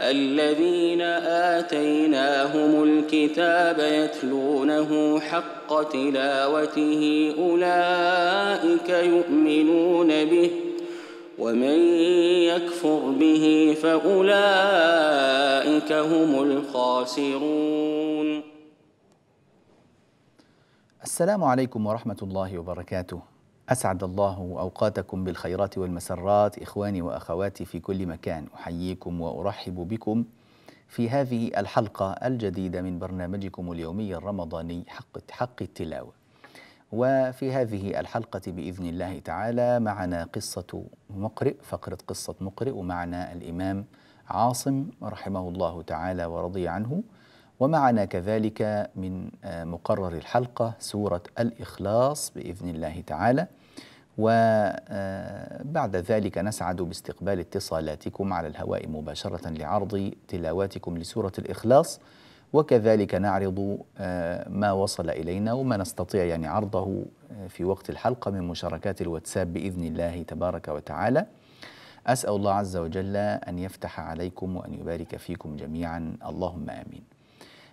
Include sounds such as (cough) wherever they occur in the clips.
الذين آتيناهم الكتاب يتلونه حق تلاوته أولئك يؤمنون به ومن يكفر به فأولئك هم الخاسرون السلام عليكم ورحمة الله وبركاته أسعد الله أوقاتكم بالخيرات والمسرات إخواني وأخواتي في كل مكان أحييكم وأرحب بكم في هذه الحلقة الجديدة من برنامجكم اليومي الرمضاني حق حق التلاوة. وفي هذه الحلقة بإذن الله تعالى معنا قصة مقرئ فقرة قصة مقرئ ومعنا الإمام عاصم رحمه الله تعالى ورضي عنه ومعنا كذلك من مقرر الحلقة سورة الإخلاص بإذن الله تعالى وبعد آه، ذلك نسعد باستقبال اتصالاتكم على الهواء مباشرة لعرض تلاواتكم لسورة الإخلاص وكذلك نعرض آه، ما وصل إلينا وما نستطيع يعني عرضه آه، في وقت الحلقة من مشاركات الواتساب بإذن الله تبارك وتعالى أسأل الله عز وجل أن يفتح عليكم وأن يبارك فيكم جميعا اللهم آمين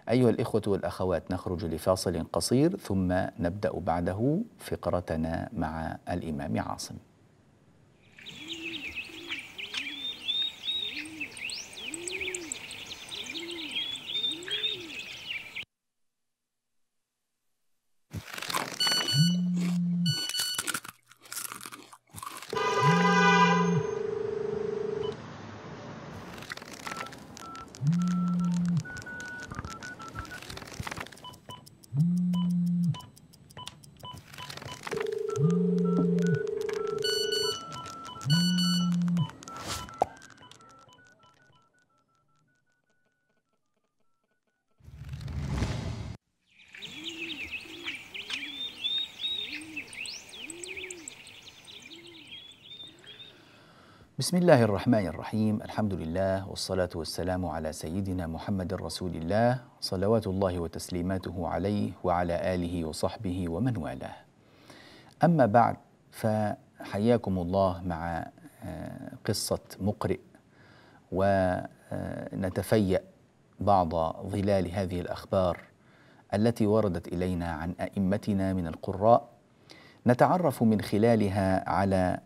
أيها الإخوة والأخوات نخرج لفاصل قصير ثم نبدأ بعده فقرتنا مع الإمام عاصم بسم الله الرحمن الرحيم الحمد لله والصلاة والسلام على سيدنا محمد رسول الله صلوات الله وتسليماته عليه وعلى آله وصحبه ومن والاه أما بعد فحياكم الله مع قصة مقرئ ونتفيأ بعض ظلال هذه الأخبار التي وردت إلينا عن أئمتنا من القراء نتعرف من خلالها على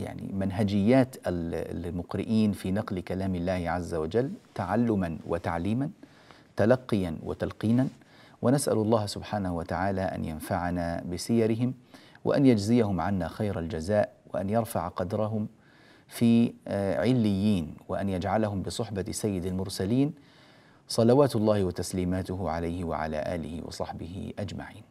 يعني منهجيات المقرئين في نقل كلام الله عز وجل تعلما وتعليما تلقيا وتلقينا ونسال الله سبحانه وتعالى ان ينفعنا بسيرهم وان يجزيهم عنا خير الجزاء وان يرفع قدرهم في آه، عليين وان يجعلهم بصحبه سيد المرسلين صلوات الله وتسليماته عليه وعلى اله وصحبه اجمعين.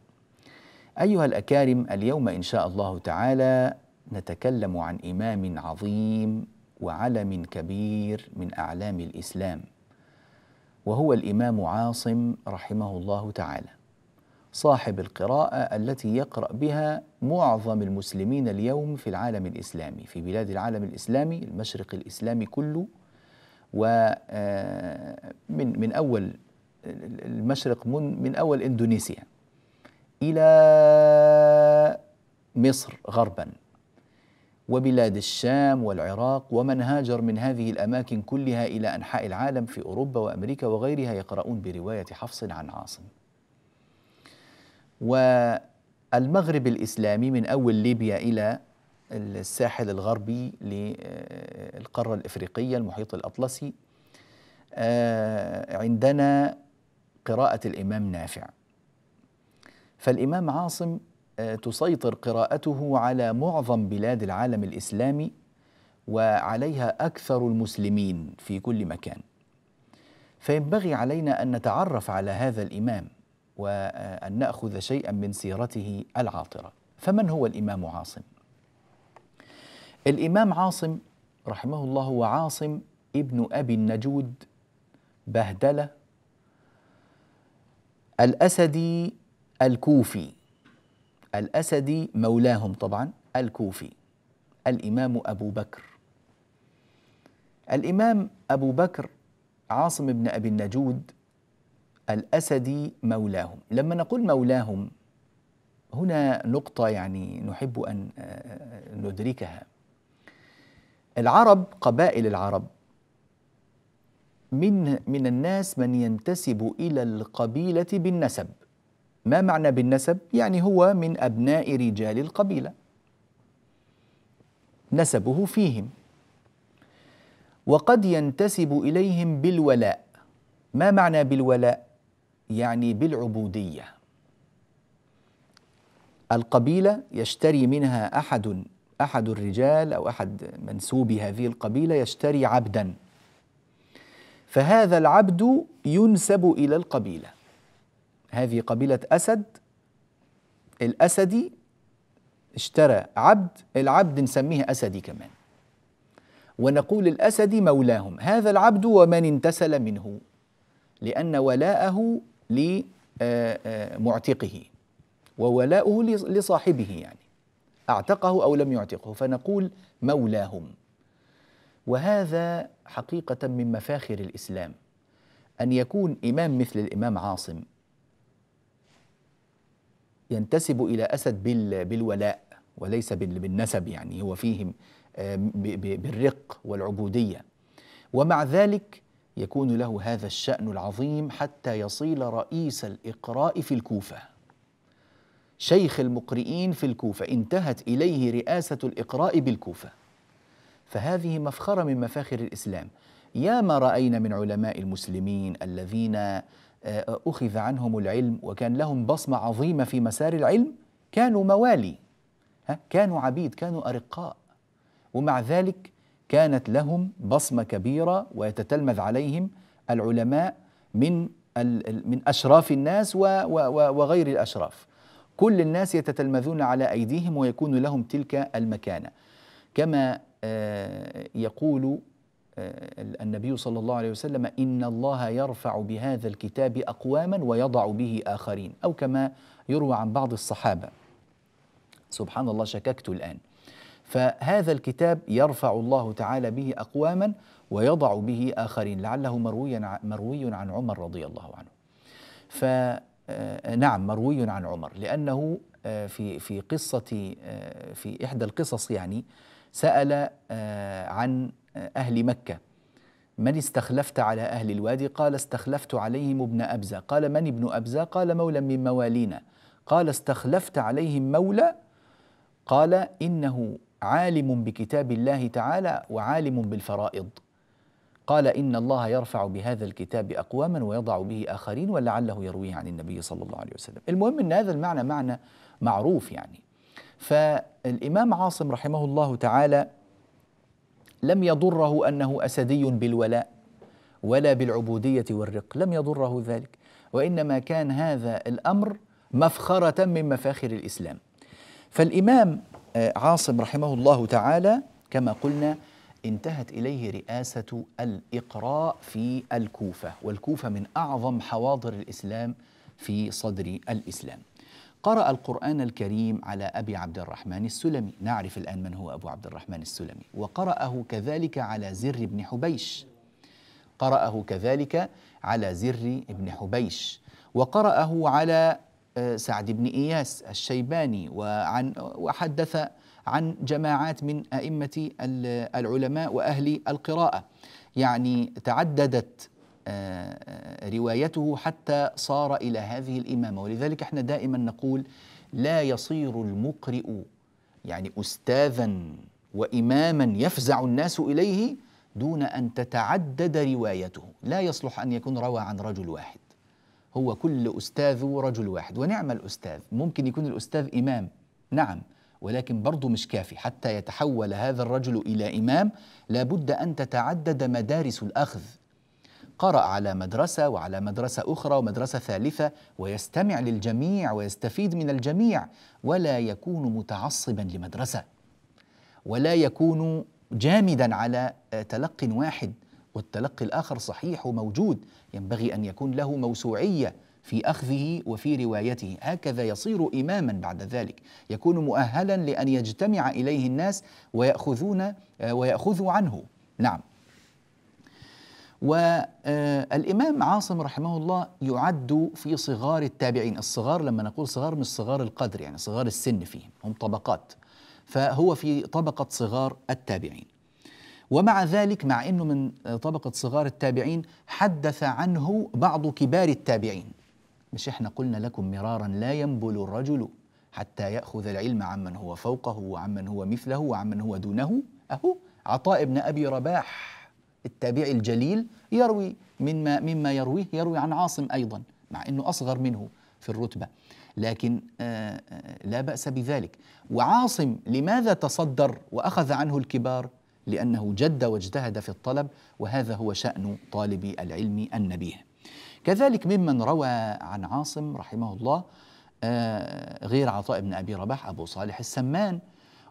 ايها الاكارم اليوم ان شاء الله تعالى نتكلم عن إمام عظيم وعلم كبير من أعلام الإسلام وهو الإمام عاصم رحمه الله تعالى صاحب القراءة التي يقرأ بها معظم المسلمين اليوم في العالم الإسلامي في بلاد العالم الإسلامي المشرق الإسلامي كله ومن آه، من أول المشرق من, من أول إندونيسيا إلى مصر غربا وبلاد الشام والعراق ومن هاجر من هذه الأماكن كلها إلى أنحاء العالم في أوروبا وأمريكا وغيرها يقرؤون برواية حفص عن عاصم والمغرب الإسلامي من أول ليبيا إلى الساحل الغربي للقارة الإفريقية المحيط الأطلسي آه، عندنا قراءة الإمام نافع فالإمام عاصم تسيطر قراءته على معظم بلاد العالم الاسلامي وعليها اكثر المسلمين في كل مكان فينبغي علينا ان نتعرف على هذا الامام وان ناخذ شيئا من سيرته العاطره فمن هو الامام عاصم الامام عاصم رحمه الله هو عاصم ابن ابي النجود بهدله الاسدي الكوفي الأسدي مولاهم طبعا الكوفي الإمام أبو بكر الإمام أبو بكر عاصم بن أبي النجود الأسدي مولاهم لما نقول مولاهم هنا نقطة يعني نحب أن آه، ندركها العرب قبائل العرب من من الناس من ينتسب إلى القبيلة بالنسب ما معنى بالنسب؟ يعني هو من أبناء رجال القبيلة نسبه فيهم وقد ينتسب إليهم بالولاء ما معنى بالولاء؟ يعني بالعبودية القبيلة يشتري منها أحد أحد الرجال أو أحد منسوبي هذه القبيلة يشتري عبدا فهذا العبد ينسب إلى القبيلة هذه قبيلة أسد الأسدي اشترى عبد العبد نسميه أسدي كمان ونقول الأسدي مولاهم هذا العبد ومن انتسل منه لأن ولاءه لمعتقه آه، آه، وولاؤه لصاحبه يعني أعتقه أو لم يعتقه فنقول مولاهم وهذا حقيقة من مفاخر الإسلام أن يكون إمام مثل الإمام عاصم ينتسب إلى أسد بالولاء وليس بالنسب يعني هو فيهم بالرق والعبودية ومع ذلك يكون له هذا الشأن العظيم حتى يصير رئيس الإقراء في الكوفة شيخ المقرئين في الكوفة انتهت إليه رئاسة الإقراء بالكوفة فهذه مفخرة من مفاخر الإسلام يا ما رأينا من علماء المسلمين الذين آه، أخذ عنهم العلم وكان لهم بصمة عظيمة في مسار العلم كانوا موالي كانوا عبيد كانوا أرقاء ومع ذلك كانت لهم بصمة كبيرة ويتتلمذ عليهم العلماء من من أشراف الناس وغير الأشراف كل الناس يتتلمذون على أيديهم ويكون لهم تلك المكانة كما آه، يقول آه، النبي صلى الله عليه وسلم إن الله يرفع بهذا الكتاب أقواما ويضع به آخرين أو كما يروى عن بعض الصحابة سبحان الله شككت الآن فهذا الكتاب يرفع الله تعالى به أقواما ويضع به آخرين لعله مروي مروي عن عمر رضي الله عنه فنعم آه، آه، مروي عن عمر لأنه في في قصة في إحدى القصص يعني سأل عن أهل مكة من استخلفت على أهل الوادي قال استخلفت عليهم ابن أبزة قال من ابن أبزة قال مولى من موالينا قال استخلفت عليهم مولى قال إنه عالم بكتاب الله تعالى وعالم بالفرائض قال إن الله يرفع بهذا الكتاب أقواما ويضع به آخرين ولعله يرويه عن النبي صلى الله عليه وسلم المهم أن هذا المعنى معنى معروف يعني فالإمام عاصم رحمه الله تعالى لم يضره انه اسدي بالولاء ولا بالعبوديه والرق لم يضره ذلك وانما كان هذا الامر مفخره من مفاخر الاسلام فالامام آه، عاصم رحمه الله تعالى كما قلنا انتهت اليه رئاسه الاقراء في الكوفه والكوفه من اعظم حواضر الاسلام في صدر الاسلام قرأ القرآن الكريم على أبي عبد الرحمن السلمي نعرف الآن من هو أبو عبد الرحمن السلمي وقرأه كذلك على زر بن حبيش قرأه كذلك على زر بن حبيش وقرأه على آه، سعد بن إياس الشيباني وعن وحدث عن جماعات من أئمة العلماء وأهل القراءة يعني تعددت آه، آه، روايته حتى صار الى هذه الامامه ولذلك احنا دائما نقول لا يصير المقرئ يعني استاذا واماما يفزع الناس اليه دون ان تتعدد روايته لا يصلح ان يكون روى عن رجل واحد هو كل استاذ رجل واحد ونعم الاستاذ ممكن يكون الاستاذ امام نعم ولكن برضه مش كافي حتى يتحول هذا الرجل الى امام لابد ان تتعدد مدارس الاخذ قرأ على مدرسة وعلى مدرسة أخرى ومدرسة ثالثة ويستمع للجميع ويستفيد من الجميع ولا يكون متعصبا لمدرسة ولا يكون جامدا على تلق واحد والتلقي الآخر صحيح وموجود ينبغي أن يكون له موسوعية في أخذه وفي روايته هكذا يصير إماما بعد ذلك يكون مؤهلا لأن يجتمع إليه الناس ويأخذون ويأخذوا عنه نعم والإمام آه، عاصم رحمه الله يعد في صغار التابعين الصغار لما نقول صغار مش صغار القدر يعني صغار السن فيهم هم طبقات فهو في طبقة صغار التابعين ومع ذلك مع أنه من طبقة صغار التابعين حدث عنه بعض كبار التابعين مش احنا قلنا لكم مرارا لا ينبل الرجل حتى يأخذ العلم عمن هو فوقه وعمن هو مثله وعمن هو دونه أهو عطاء بن أبي رباح التابعي الجليل يروي مما مما يرويه يروي عن عاصم ايضا مع انه اصغر منه في الرتبه لكن آه، آه، لا باس بذلك وعاصم لماذا تصدر واخذ عنه الكبار لانه جد واجتهد في الطلب وهذا هو شان طالب العلم النبيه كذلك ممن روى عن عاصم رحمه الله آه، غير عطاء بن ابي رباح ابو صالح السمان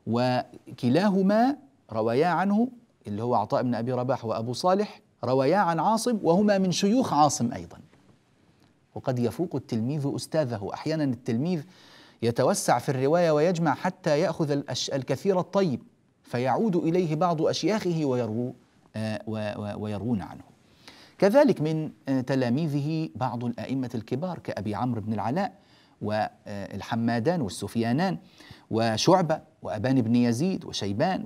وكلاهما رويا عنه اللي هو عطاء بن أبي رباح وأبو صالح رويا عن عاصم وهما من شيوخ عاصم أيضا وقد يفوق التلميذ أستاذه أحيانا التلميذ يتوسع في الرواية ويجمع حتى يأخذ الكثير الطيب فيعود إليه بعض أشياخه ويرو آه، ويروون عنه كذلك من آه، تلاميذه بعض الأئمة الكبار كأبي عمرو بن العلاء والحمادان آه، والسفيانان وشعبة وأبان بن يزيد وشيبان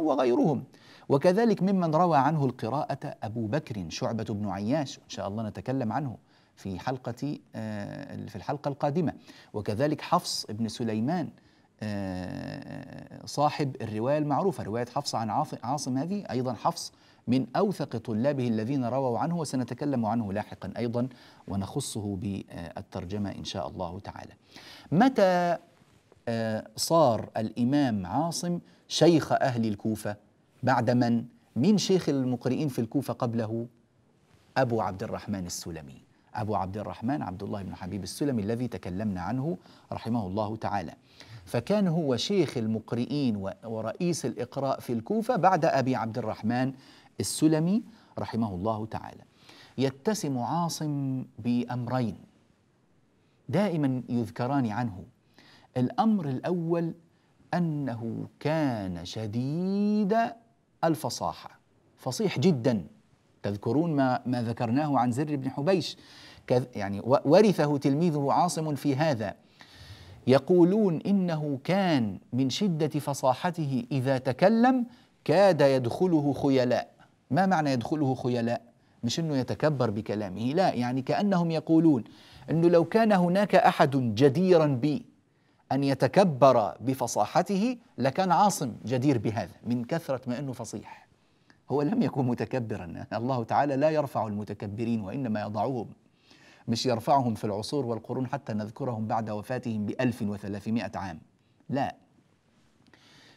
وغيرهم وكذلك ممن روى عنه القراءة أبو بكر شعبة بن عياش إن شاء الله نتكلم عنه في حلقة آه، في الحلقة القادمة وكذلك حفص بن سليمان آه، صاحب الرواية المعروفة رواية حفص عن عاصم هذه أيضا حفص من أوثق طلابه الذين رووا عنه وسنتكلم عنه لاحقا أيضا ونخصه بالترجمة إن شاء الله تعالى متى آه، صار الإمام عاصم شيخ أهل الكوفة بعد من مين شيخ المقرئين في الكوفة قبله أبو عبد الرحمن السلمي أبو عبد الرحمن عبد الله بن حبيب السلمي الذي تكلمنا عنه رحمه الله تعالى فكان هو شيخ المقرئين ورئيس الإقراء في الكوفة بعد أبي عبد الرحمن السلمي رحمه الله تعالى يتسم عاصم بأمرين دائما يذكران عنه الأمر الأول أنه كان شديد الفصاحة فصيح جدا تذكرون ما, ما ذكرناه عن زر بن حبيش يعني ورثه تلميذه عاصم في هذا يقولون إنه كان من شدة فصاحته إذا تكلم كاد يدخله خيلاء ما معنى يدخله خيلاء مش انه يتكبر بكلامه لا يعني كانهم يقولون انه لو كان هناك احد جديرا بي أن يتكبر بفصاحته لكان عاصم جدير بهذا من كثرة ما أنه فصيح هو لم يكن متكبرا الله تعالى لا يرفع المتكبرين وإنما يضعهم مش يرفعهم في العصور والقرون حتى نذكرهم بعد وفاتهم بألف وثلاثمائة عام لا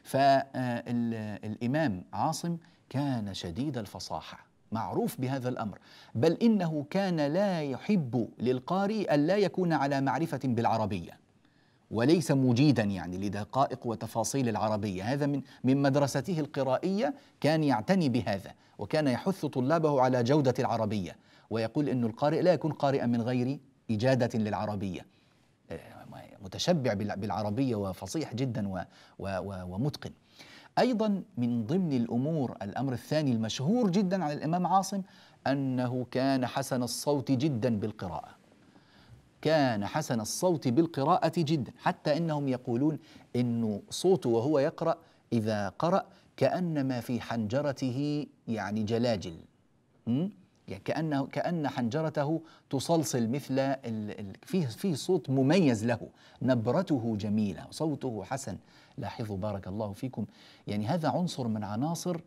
فالإمام عاصم كان شديد الفصاحة معروف بهذا الأمر بل إنه كان لا يحب للقارئ أن لا يكون على معرفة بالعربية وليس مجيدا يعني لدقائق وتفاصيل العربية هذا من من مدرسته القرائية كان يعتني بهذا وكان يحث طلابه على جودة العربية ويقول أن القارئ لا يكون قارئا من غير إجادة للعربية آه، متشبع بالعربية وفصيح جدا ومتقن أيضا من ضمن الأمور الأمر الثاني المشهور جدا على الإمام عاصم أنه كان حسن الصوت جدا بالقراءة كان حسن الصوت بالقراءة جدا حتى إنهم يقولون إنه صوته وهو يقرأ إذا قرأ كأنما في حنجرته يعني جلاجل يعني كأنه كأن حنجرته تصلصل مثل ال ال فيه فيه صوت مميز له نبرته جميلة صوته حسن لاحظوا بارك الله فيكم يعني هذا عنصر من عناصر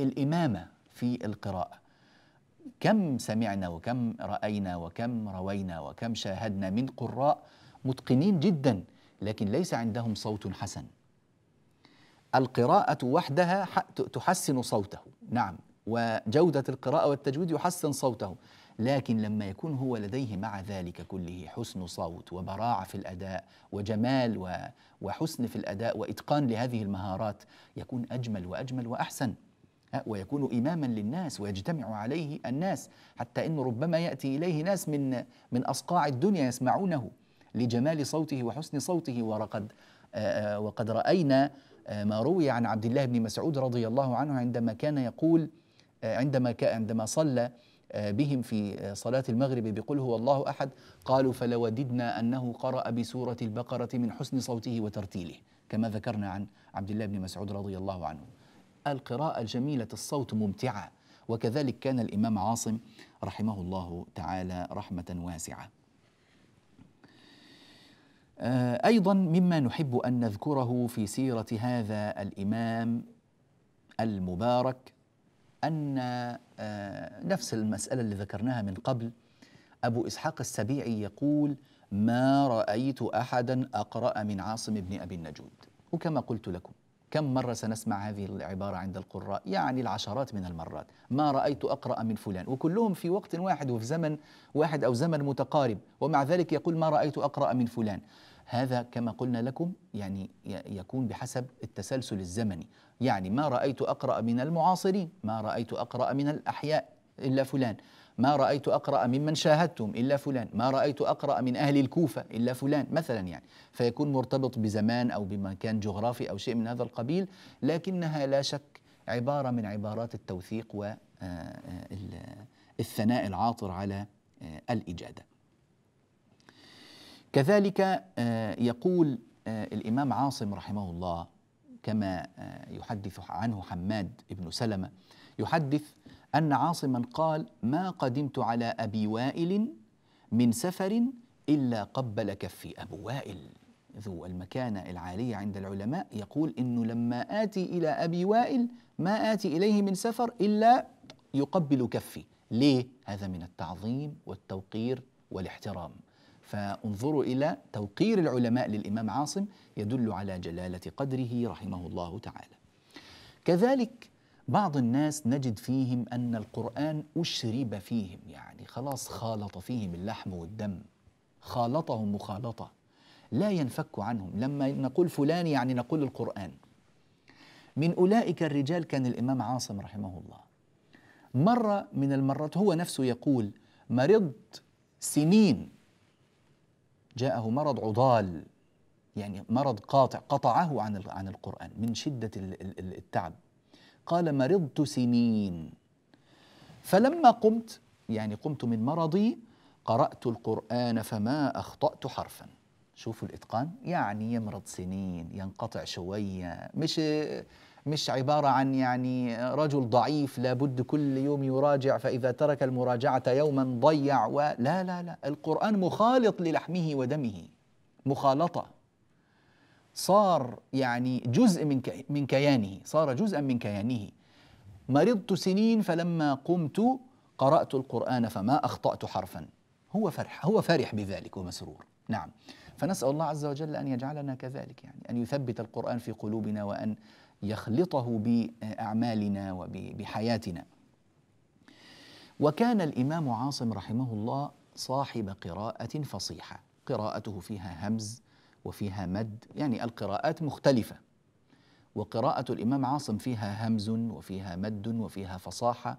الإمامة في القراءة كم سمعنا وكم راينا وكم روينا وكم شاهدنا من قراء متقنين جدا لكن ليس عندهم صوت حسن القراءه وحدها تحسن صوته نعم وجوده القراءه والتجويد يحسن صوته لكن لما يكون هو لديه مع ذلك كله حسن صوت وبراعه في الاداء وجمال وحسن في الاداء واتقان لهذه المهارات يكون اجمل واجمل واحسن ويكون إماما للناس ويجتمع عليه الناس حتى إنه ربما يأتي إليه ناس من من أصقاع الدنيا يسمعونه لجمال صوته وحسن صوته ورقد آه، آه، وقد رأينا آه، ما روي عن عبد الله بن مسعود رضي الله عنه عندما كان يقول عندما عندما صلى بهم في صلاة المغرب بقل هو الله أحد قالوا فلوددنا أنه قرأ بسورة البقرة من حسن صوته وترتيله كما ذكرنا عن عبد الله بن مسعود رضي الله عنه القراءة الجميلة الصوت ممتعة وكذلك كان الإمام عاصم رحمه الله تعالى رحمة واسعة آه، أيضا مما نحب أن نذكره في سيرة هذا الإمام المبارك أن آه، نفس المسألة اللي ذكرناها من قبل أبو إسحاق السبيعي يقول ما رأيت أحدا أقرأ من عاصم بن أبي النجود وكما قلت لكم كم مرة سنسمع هذه العبارة عند القراء يعني العشرات من المرات ما رأيت أقرأ من فلان وكلهم في وقت واحد وفي زمن واحد أو زمن متقارب ومع ذلك يقول ما رأيت أقرأ من فلان هذا كما قلنا لكم يعني يكون بحسب التسلسل الزمني يعني ما رأيت أقرأ من المعاصرين ما رأيت أقرأ من الأحياء إلا فلان ما رأيت أقرأ ممن شاهدتم إلا فلان ما رأيت أقرأ من أهل الكوفة إلا فلان مثلا يعني فيكون مرتبط بزمان أو بمكان جغرافي أو شيء من هذا القبيل لكنها لا شك عبارة من عبارات التوثيق والثناء آه، آه، العاطر على آه، الإجادة كذلك يقول الإمام عاصم رحمه الله كما يحدث عنه حماد بن سلمة يحدث أن عاصما قال ما قدمت على أبي وائل من سفر إلا قبل كفي أبو وائل ذو المكانة العالية عند العلماء يقول إنه لما آتي إلى أبي وائل ما آتي إليه من سفر إلا يقبل كفي ليه؟ هذا من التعظيم والتوقير والاحترام فانظروا إلى توقير العلماء للإمام عاصم يدل على جلالة قدره رحمه الله تعالى كذلك بعض الناس نجد فيهم أن القرآن أشرب فيهم يعني خلاص خالط فيهم اللحم والدم خالطهم مخالطة لا ينفك عنهم لما نقول فلان يعني نقول القرآن من أولئك الرجال كان الإمام عاصم رحمه الله مرة من المرات هو نفسه يقول مرضت سنين جاءه مرض عضال يعني مرض قاطع قطعه عن عن القرآن من شدة التعب قال مرضت سنين فلما قمت يعني قمت من مرضي قرأت القرآن فما أخطأت حرفا شوفوا الإتقان يعني يمرض سنين ينقطع شوية مش مش عبارة عن يعني رجل ضعيف لابد كل يوم يراجع فإذا ترك المراجعة يوما ضيع و... لا لا لا القرآن مخالط للحمه ودمه مخالطة صار يعني جزء من من كيانه صار جزءا من كيانه مرضت سنين فلما قمت قرأت القرآن فما أخطأت حرفا هو فرح هو فرح بذلك ومسرور نعم فنسأل الله عز وجل أن يجعلنا كذلك يعني أن يثبت القرآن في قلوبنا وأن يخلطه بأعمالنا وبحياتنا وكان الإمام عاصم رحمه الله صاحب قراءة فصيحة قراءته فيها همز وفيها مد يعني القراءات مختلفة وقراءة الإمام عاصم فيها همز وفيها مد وفيها فصاحة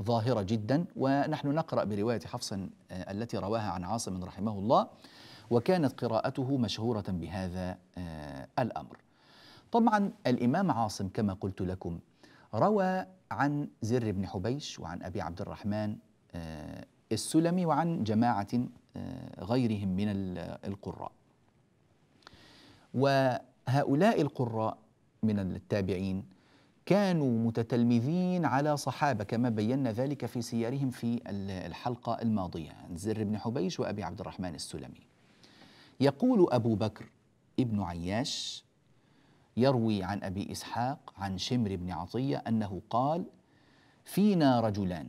ظاهرة جدا ونحن نقرأ برواية حفص آه، التي رواها عن عاصم رحمه الله وكانت قراءته مشهورة بهذا آه، الأمر طبعا الإمام عاصم كما قلت لكم روى عن زر بن حبيش وعن أبي عبد الرحمن آه، السلمي وعن جماعة غيرهم من القراء وهؤلاء القراء من التابعين كانوا متتلمذين على صحابه كما بينا ذلك في سيارهم في الحلقه الماضيه عن زر بن حبيش وابي عبد الرحمن السلمي. يقول ابو بكر ابن عياش يروي عن ابي اسحاق عن شمر بن عطيه انه قال: فينا رجلان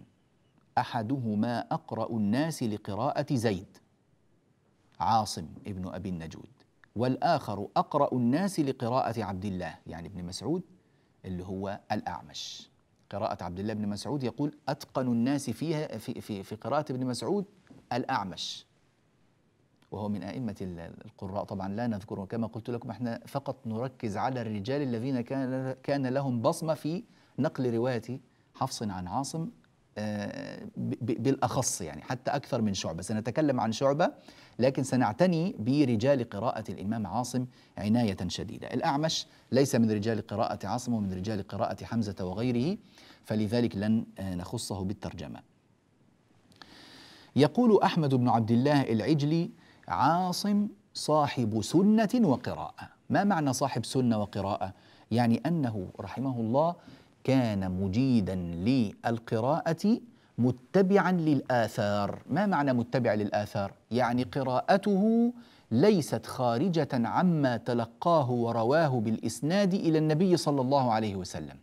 احدهما اقرا الناس لقراءه زيد عاصم ابن ابي النجود والآخر أقرأ الناس لقراءة عبد الله يعني ابن مسعود اللي هو الأعمش قراءة عبد الله بن مسعود يقول أتقن الناس فيها في, في, في قراءة ابن مسعود الأعمش وهو من أئمة القراء طبعا لا نذكره كما قلت لكم احنا فقط نركز على الرجال الذين كان, كان لهم بصمة في نقل رواية حفص عن عاصم آه، بالاخص يعني حتى اكثر من شعبه، سنتكلم عن شعبه لكن سنعتني برجال قراءه الامام عاصم عنايه شديده، الاعمش ليس من رجال قراءه عاصم ومن رجال قراءه حمزه وغيره فلذلك لن آه، نخصه بالترجمه. يقول احمد بن عبد الله العجلي عاصم صاحب سنه وقراءه، ما معنى صاحب سنه وقراءه؟ يعني انه رحمه الله كان مجيدا للقراءة متبعا للآثار ما معنى متبع للآثار؟ يعني قراءته ليست خارجة عما تلقاه ورواه بالإسناد إلى النبي صلى الله عليه وسلم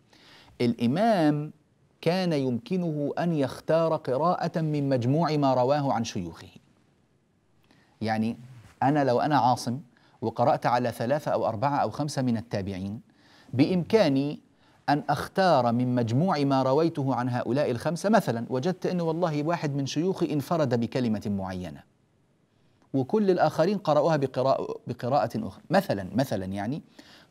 الإمام كان يمكنه أن يختار قراءة من مجموع ما رواه عن شيوخه يعني أنا لو أنا عاصم وقرأت على ثلاثة أو أربعة أو خمسة من التابعين بإمكاني أن أختار من مجموع ما رويته عن هؤلاء الخمسة مثلا وجدت أنه والله واحد من شيوخي انفرد بكلمة معينة وكل الآخرين قرأوها بقراءة, بقراءة أخرى مثلا مثلا يعني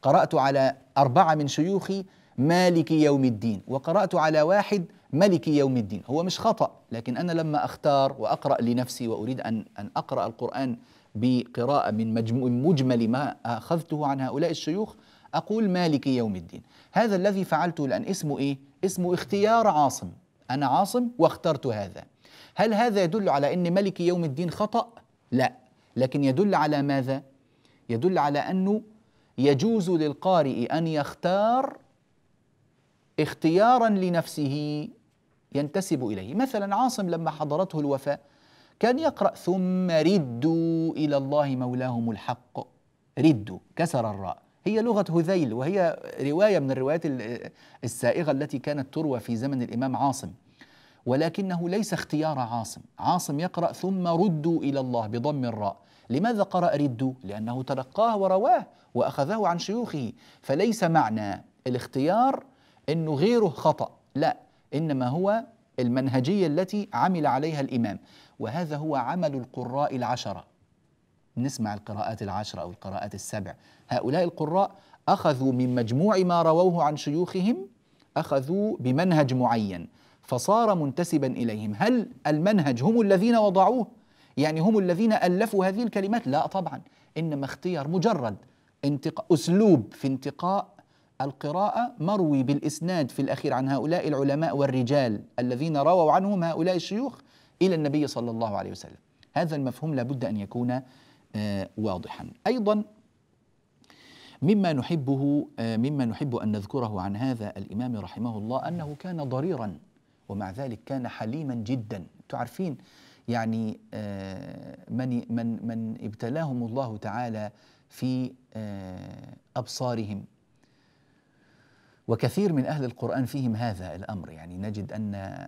قرأت على أربعة من شيوخي مالك يوم الدين وقرأت على واحد ملك يوم الدين هو مش خطأ لكن أنا لما أختار وأقرأ لنفسي وأريد أن, أن أقرأ القرآن بقراءة من مجموع مجمل ما أخذته عن هؤلاء الشيوخ أقول مالك يوم الدين هذا الذي فعلته الآن اسمه إيه؟ اسمه اختيار عاصم أنا عاصم واخترت هذا هل هذا يدل على أن ملك يوم الدين خطأ؟ لا لكن يدل على ماذا؟ يدل على أنه يجوز للقارئ أن يختار اختيارا لنفسه ينتسب إليه مثلا عاصم لما حضرته الوفاة كان يقرأ ثم ردوا إلى الله مولاهم الحق ردوا كسر الراء هي لغة هذيل وهي رواية من الروايات السائغة التي كانت تروى في زمن الإمام عاصم ولكنه ليس اختيار عاصم عاصم يقرأ ثم ردوا إلى الله بضم الراء لماذا قرأ ردوا؟ لأنه تلقاه ورواه وأخذه عن شيوخه فليس معنى الاختيار أنه غيره خطأ لا إنما هو المنهجية التي عمل عليها الإمام وهذا هو عمل القراء العشرة نسمع القراءات العشرة أو القراءات السبع هؤلاء القراء أخذوا من مجموع ما رووه عن شيوخهم أخذوا بمنهج معين فصار منتسبا إليهم هل المنهج هم الذين وضعوه يعني هم الذين ألفوا هذه الكلمات لا طبعا إنما اختيار مجرد انتق... أسلوب في انتقاء القراءة مروي بالإسناد في الأخير عن هؤلاء العلماء والرجال الذين رووا عنهم هؤلاء الشيوخ إلى النبي صلى الله عليه وسلم هذا المفهوم لابد أن يكون آه، واضحا ايضا مما نحبه آه، مما نحب ان نذكره عن هذا الامام رحمه الله انه كان ضريرا ومع ذلك كان حليما جدا تعرفين يعني آه، من من من ابتلاهم الله تعالى في ابصارهم وكثير من أهل القرآن فيهم هذا الأمر يعني نجد أن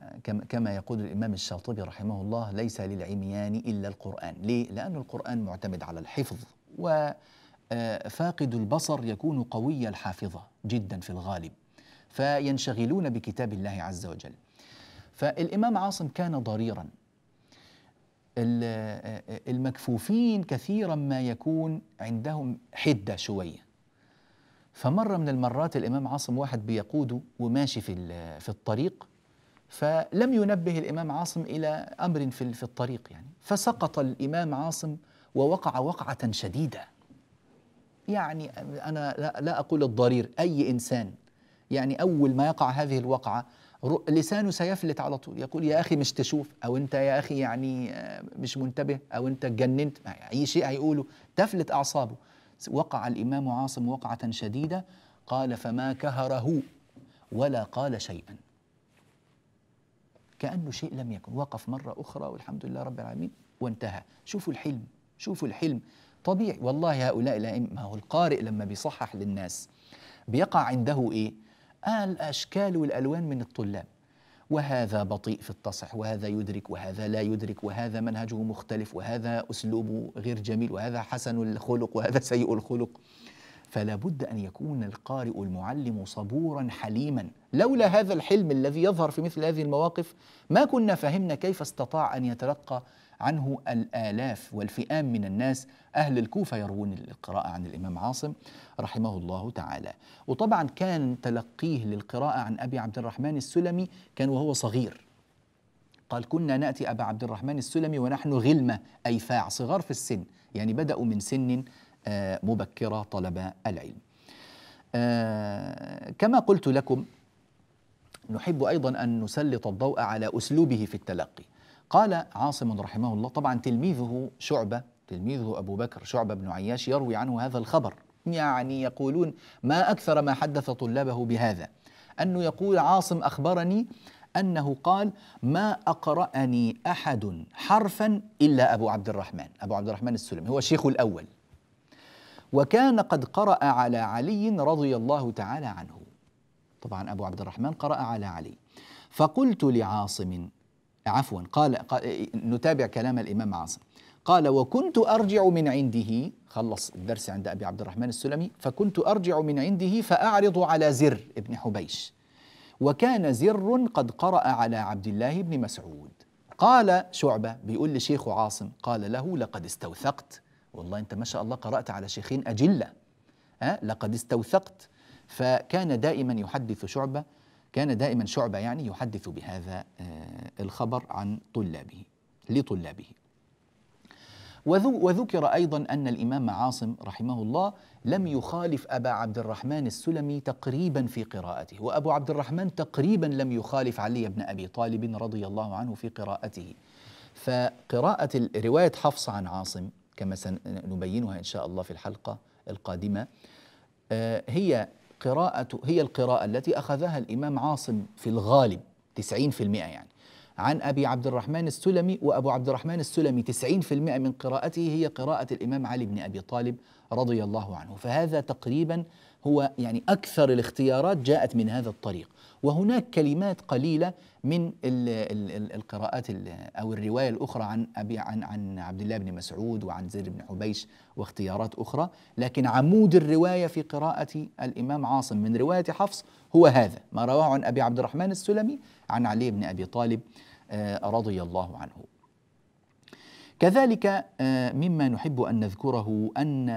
كما يقول الإمام الشاطبي رحمه الله ليس للعميان إلا القرآن ليه؟ لأن القرآن معتمد على الحفظ وفاقد آه، البصر يكون قوي الحافظة جدا في الغالب فينشغلون بكتاب الله عز وجل فالإمام عاصم كان ضريرا آه، آه، المكفوفين كثيرا ما يكون عندهم حدة شوية فمرة من المرات الإمام عاصم واحد بيقوده وماشي في في الطريق فلم ينبه الإمام عاصم إلى أمر في في الطريق يعني فسقط الإمام عاصم ووقع وقعة شديدة يعني أنا لا, لا أقول الضرير أي إنسان يعني أول ما يقع هذه الوقعة لسانه سيفلت على طول يقول يا أخي مش تشوف أو أنت يا أخي يعني آه، مش منتبه أو أنت اتجننت يعني أي شيء هيقوله تفلت أعصابه وقع الإمام عاصم وقعة شديدة قال فما كهره ولا قال شيئا كأنه شيء لم يكن وقف مرة أخرى والحمد لله رب العالمين وانتهى شوفوا الحلم شوفوا الحلم طبيعي والله هؤلاء الأئمة ما هو القارئ لما بيصحح للناس بيقع عنده إيه؟ آه الأشكال والألوان من الطلاب وهذا بطيء في التصح وهذا يدرك وهذا لا يدرك وهذا منهجه مختلف وهذا أسلوبه غير جميل وهذا حسن الخلق وهذا سيء الخلق فلا بد أن يكون القارئ المعلم صبورا حليما لولا هذا الحلم الذي يظهر في مثل هذه المواقف ما كنا فهمنا كيف استطاع أن يتلقى عنه الآلاف والفئام من الناس أهل الكوفة يروون القراءة عن الإمام عاصم رحمه الله تعالى وطبعا كان تلقيه للقراءة عن أبي عبد الرحمن السلمي كان وهو صغير قال كنا نأتي أبا عبد الرحمن السلمي ونحن غلمة أي فاع صغار في السن يعني بدأوا من سن آه، مبكرة طلب العلم آه، كما قلت لكم نحب أيضا أن نسلط الضوء على أسلوبه في التلقي قال عاصم رحمه الله طبعا تلميذه شعبة تلميذه أبو بكر شعبة بن عياش يروي عنه هذا الخبر يعني يقولون ما أكثر ما حدث طلابه بهذا أنه يقول عاصم أخبرني أنه قال ما أقرأني أحد حرفا إلا أبو عبد الرحمن أبو عبد الرحمن السلمي هو الشيخ الأول وكان قد قرأ على علي رضي الله تعالى عنه طبعا أبو عبد الرحمن قرأ على علي فقلت لعاصم عفوا قال, قال نتابع كلام الإمام عاصم قال وكنت أرجع من عنده خلص الدرس عند أبي عبد الرحمن السلمي فكنت أرجع من عنده فأعرض على زر ابن حبيش وكان زر قد قرأ على عبد الله بن مسعود قال شعبة بيقول لشيخه عاصم قال له لقد استوثقت والله أنت ما شاء الله قرأت على شيخين أجلة أه؟ لقد استوثقت فكان دائما يحدث شعبة كان دائما شعبة يعني يحدث بهذا آه، الخبر عن طلابه لطلابه وذكر أيضا أن الإمام عاصم رحمه الله لم يخالف أبا عبد الرحمن السلمي تقريبا في قراءته وأبو عبد الرحمن تقريبا لم يخالف علي بن أبي طالب رضي الله عنه في قراءته فقراءة رواية حفص عن عاصم كما سنبينها إن شاء الله في الحلقة القادمة آه، هي قراءة هي القراءة التي أخذها الإمام عاصم في الغالب 90% يعني عن أبي عبد الرحمن السلمي وأبو عبد الرحمن السلمي 90% من قراءته هي قراءة الإمام علي بن أبي طالب رضي الله عنه فهذا تقريبا هو يعني أكثر الاختيارات جاءت من هذا الطريق وهناك كلمات قليلة من القراءات أو الرواية الأخرى عن أبي عن عن عبد الله بن مسعود وعن زيد بن حبيش واختيارات أخرى لكن عمود الرواية في قراءة الإمام عاصم من رواية حفص هو هذا ما رواه عن أبي عبد الرحمن السلمي عن علي بن أبي طالب آه، رضي الله عنه كذلك آه، مما نحب أن نذكره أن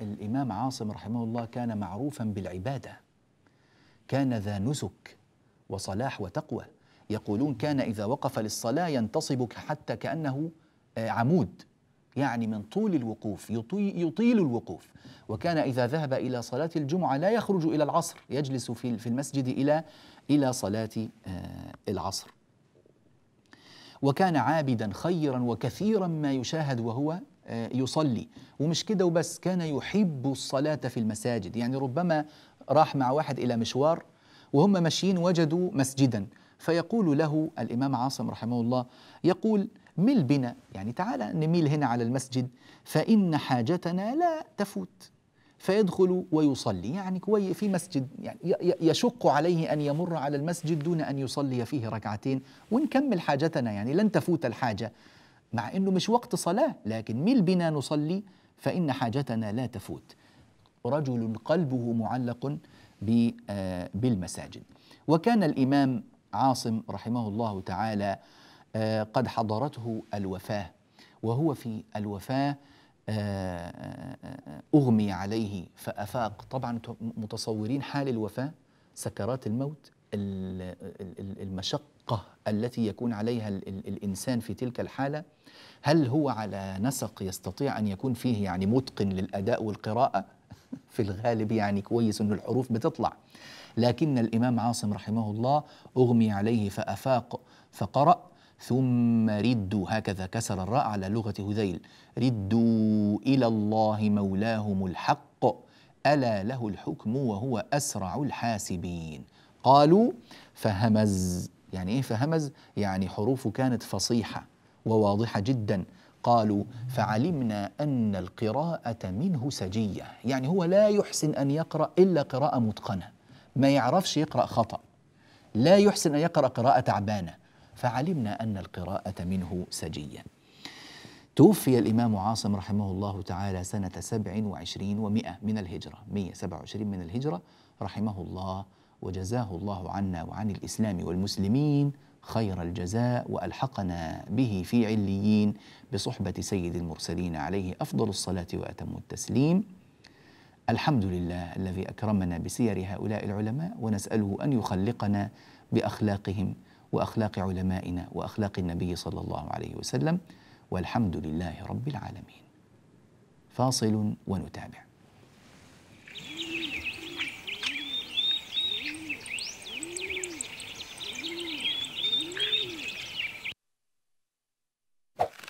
الإمام عاصم رحمه الله كان معروفا بالعبادة كان ذا نسك وصلاح وتقوى يقولون كان إذا وقف للصلاة ينتصب حتى كأنه آه، عمود يعني من طول الوقوف يطيل الوقوف وكان إذا ذهب إلى صلاة الجمعة لا يخرج إلى العصر يجلس في المسجد إلى إلى صلاة آه، العصر وكان عابدا خيرا وكثيرا ما يشاهد وهو آه، يصلي ومش كده وبس كان يحب الصلاة في المساجد يعني ربما راح مع واحد إلى مشوار وهم ماشيين وجدوا مسجدا فيقول له الإمام عاصم رحمه الله يقول مل بنا يعني تعال نميل هنا على المسجد فإن حاجتنا لا تفوت فيدخل ويصلي يعني كوي في مسجد يعني يشق عليه أن يمر على المسجد دون أن يصلي فيه ركعتين ونكمل حاجتنا يعني لن تفوت الحاجة مع أنه مش وقت صلاة لكن مل بنا نصلي فإن حاجتنا لا تفوت رجل قلبه معلق آه، بالمساجد وكان الإمام عاصم رحمه الله تعالى آه، قد حضرته الوفاة وهو في الوفاة آه، أغمي عليه فأفاق طبعا متصورين حال الوفاة سكرات الموت المشقة التي يكون عليها الإنسان في تلك الحالة هل هو على نسق يستطيع أن يكون فيه يعني متقن للأداء والقراءة (laughs) في الغالب يعني كويس أن الحروف بتطلع لكن الإمام عاصم رحمه الله أغمي عليه فأفاق فقرأ ثم ردوا هكذا كسر الراء على لغة هذيل ردوا إلى الله مولاهم الحق ألا له الحكم وهو أسرع الحاسبين قالوا فهمز يعني إيه فهمز؟ يعني حروفه كانت فصيحة وواضحة جدا قالوا فعلمنا أن القراءة منه سجية يعني هو لا يحسن أن يقرأ إلا قراءة متقنة ما يعرفش يقرأ خطأ لا يحسن أن يقرأ قراءة تعبانة فعلمنا أن القراءة منه سجية توفي الإمام عاصم رحمه الله تعالى سنة سبع وعشرين ومئة من الهجرة مئة سبع وعشرين من الهجرة رحمه الله وجزاه الله عنا وعن الإسلام والمسلمين خير الجزاء والحقنا به في عليين بصحبه سيد المرسلين عليه افضل الصلاه واتم التسليم. الحمد لله الذي اكرمنا بسير هؤلاء العلماء ونساله ان يخلقنا باخلاقهم واخلاق علمائنا واخلاق النبي صلى الله عليه وسلم والحمد لله رب العالمين. فاصل ونتابع.